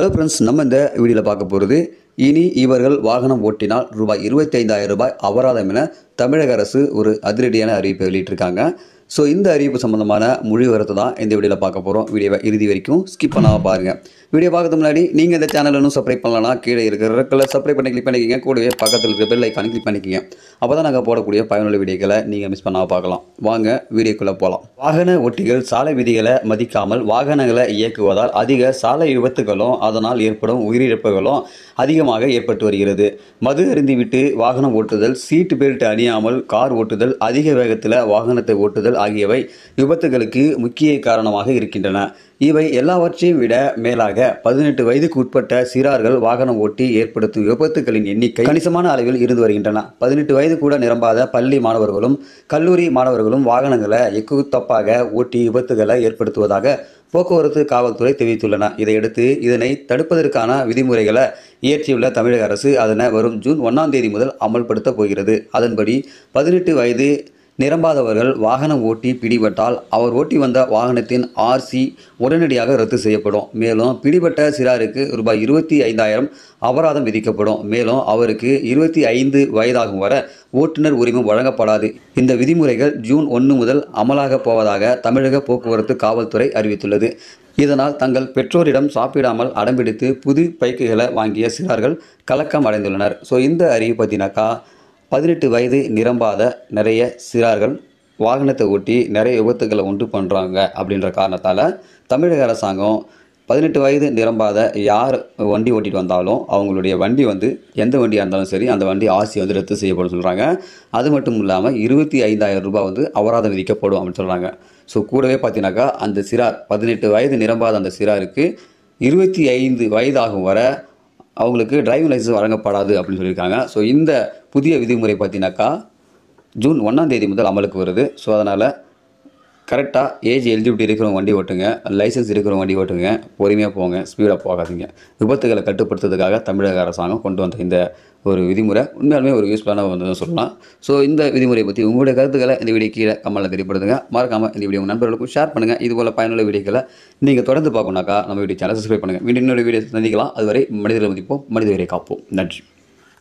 hello friends நம்ம இந்த வீடியோவில் பார்க்க போகிறது இனி இவர்கள் வாகனம் ஓட்டினால் ரூபாய் இருபத்தைந்தாயிரம் ரூபாய் அபராதம் என தமிழக அரசு ஒரு அதிரடியான அறிவிப்பை வெளியிட்டிருக்காங்க ஸோ இந்த அறிவிப்பு சம்மந்தமான மொழிவரத்தை தான் இந்த வீடியோவில் பார்க்க போகிறோம் வீடியோவை இறுதி வரைக்கும் ஸ்கிப் பண்ணாமல் பாருங்கள் வீடியோ பார்க்கறது முன்னாடி நீங்கள் இந்த சேனலும் இன்னும் சப்ஸ்கிரைப் பண்ணலன்னா கீழே இருக்கிற ரெக்கில் சப்ஸ்கிரைப் பண்ணி கிளிக் பண்ணிக்கோங்க கூடவே பக்கத்தில் இருக்கிற பெல் ஐக்கான கிளிக் பண்ணிக்கிங்க அப்போ தான் நாங்கள் போடக்கூடிய பயனுள்ள வீடியோக்களை நீங்கள் மிஸ் பண்ணாமல் பார்க்கலாம் வாங்க வீடியோக்குள்ளே போகலாம் வாகன ஒட்டிகள் சாலை விதிகளை மதிக்காமல் வாகனங்களை இயக்குவதால் அதிக சாலை விபத்துகளும் அதனால் ஏற்படும் உயிரிழப்புகளும் அதிகமாக ஏற்பட்டு வருகிறது மது அருந்திவிட்டு வாகனம் ஓட்டுதல் சீட் பெல்ட் அணியாமல் கார் ஓட்டுதல் அதிக வேகத்தில் வாகனத்தை ஓட்டுதல் ஆகியவை விபத்துகளுக்கு முக்கிய காரணமாக இருக்கின்றன இவை எல்லாவற்றையும் விட மேலாக பதினெட்டு வயதுக்கு உட்பட்ட சிறார்கள் வாகனம் ஓட்டி ஏற்படுத்தும் விபத்துகளின் எண்ணிக்கை கணிசமான அளவில் இருந்து வருகின்றன பதினெட்டு வயது கூட நிரம்பாத பள்ளி மாணவர்களும் கல்லூரி மாணவர்களும் வாகனங்களை எக்கு தப்பாக ஓட்டி விபத்துகளை ஏற்படுத்துவதாக போக்குவரத்து காவல்துறை தெரிவித்துள்ளன இதையடுத்து இதனை தடுப்பதற்கான விதிமுறைகளை இயற்றியுள்ள தமிழக அரசு அதனை வரும் ஜூன் ஒன்றாம் தேதி முதல் அமல்படுத்தப் போகிறது அதன்படி பதினெட்டு வயது நிரம்பாதவர்கள் வாகனம் ஓட்டி பிடிபட்டால் அவர் ஓட்டி வந்த வாகனத்தின் ஆர்சி உடனடியாக ரத்து செய்யப்படும் மேலும் பிடிபட்ட சிறாருக்கு ரூபாய் இருபத்தி ஐந்தாயிரம் அபராதம் விதிக்கப்படும் மேலும் அவருக்கு இருபத்தி ஐந்து வயதாகும் வர ஓட்டுநர் உரிமம் வழங்கப்படாது இந்த விதிமுறைகள் ஜூன் ஒன்று முதல் அமலாகப் போவதாக தமிழக போக்குவரத்து காவல்துறை அறிவித்துள்ளது இதனால் தங்கள் பெற்றோரிடம் சாப்பிடாமல் அடம்பிடித்து புது பைக்குகளை வாங்கிய சிறார்கள் கலக்கம் அடைந்துள்ளனர் ஸோ இந்த அறிவு பார்த்தீங்கன்னாக்கா பதினெட்டு வயது நிரம்பாத நிறைய சிறார்கள் வாகனத்தை ஓட்டி நிறைய விபத்துக்களை உண்டு பண்ணுறாங்க அப்படின்ற காரணத்தால் தமிழக அரசாங்கம் பதினெட்டு வயது நிரம்பாத யார் வண்டி ஓட்டிகிட்டு வந்தாலும் அவங்களுடைய வண்டி வந்து எந்த வண்டியாக இருந்தாலும் சரி அந்த வண்டி ஆசி வந்து ரத்து செய்யப்படும் சொல்கிறாங்க அது மட்டும் இல்லாமல் இருபத்தி ஐந்தாயிரம் ரூபாய் வந்து அபராதம் விதிக்கப்படும் அப்படின்னு சொல்கிறாங்க ஸோ கூடவே பார்த்தீங்கன்னாக்கா அந்த சிறார் பதினெட்டு வயது நிரம்பாத அந்த சிறாருக்கு இருபத்தி ஐந்து வயதாகும் வரை அவங்களுக்கு டிரைவிங் லைசன்ஸ் வழங்கப்படாது அப்படின்னு சொல்லியிருக்காங்க ஸோ இந்த புதிய விதிமுறை பார்த்தீங்கன்னாக்கா ஜூன் ஒன்றாம் தேதி முதல் அமலுக்கு வருது ஸோ அதனால் கரெக்டாக ஏஜ் எலிஜிபிலிட்டி இருக்கிறவங்க வண்டி ஓட்டுங்க லைசன்ஸ் இருக்கிற வண்டி ஓட்டுங்க பொறுமையாக போங்க ஸ்பீடாக போகாதீங்க விபத்துகளை கட்டுப்படுத்துறதுக்காக தமிழக அரசாங்கம் கொண்டு வந்த இந்த ஒரு விதிமுறை உண்மையாலுமே ஒரு யூஸ்ஃபுல்லான வந்து சொல்லலாம் ஸோ இந்த விதிமுறையை பற்றி உங்களுடைய கருத்துக்களை இந்த வீடியோ கீழே கமலில் தெரியப்படுத்துங்க மறக்காமல் இந்த வீடியோ உங்கள் நண்பர்களுக்கும் ஷேர் பண்ணுங்கள் இது போல் பயனுள்ள வீடியோக்களை நீங்கள் தொடர்ந்து பார்க்கணுனாக்கா நம்ம வீடியோ சேனல் சப்ஸ்கிரைப் பண்ணுங்கள் மீண்டும் இன்னொரு வீடியோ சந்திக்கலாம் அதுவரை மனிதர்களை மதிப்போம் மனிதவரை காப்போம் நன்றி